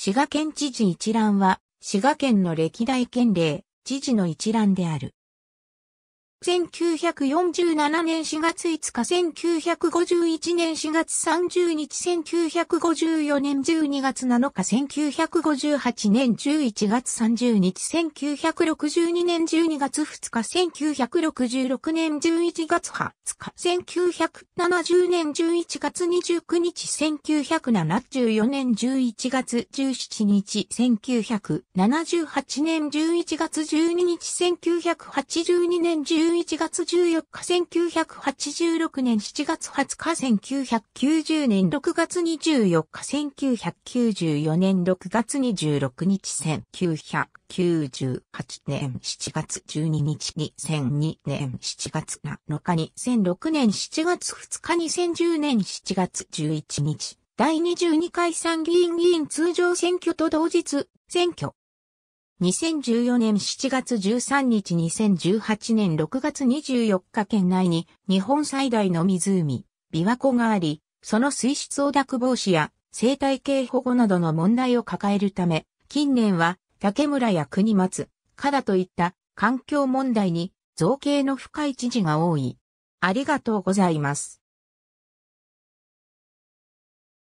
滋賀県知事一覧は、滋賀県の歴代県令、知事の一覧である。1947年4月5日、1951年4月30日、1954年12月7日、1958年11月30日、1962年12月2日、1966年11月20日、1970年11月29日、1974年11月17日、1978年11月12日、1982年10 11月14日1986年7月20日1990年6月24日1994年6月26日1998年7月12日2002年7月7日2006年7月2日2010年7月11日第22回参議院議員通常選挙と同日選挙2014年7月13日2018年6月24日県内に日本最大の湖、琵琶湖があり、その水質汚濁防止や生態系保護などの問題を抱えるため、近年は竹村や国松、加田といった環境問題に造形の深い知事が多い。ありがとうございます。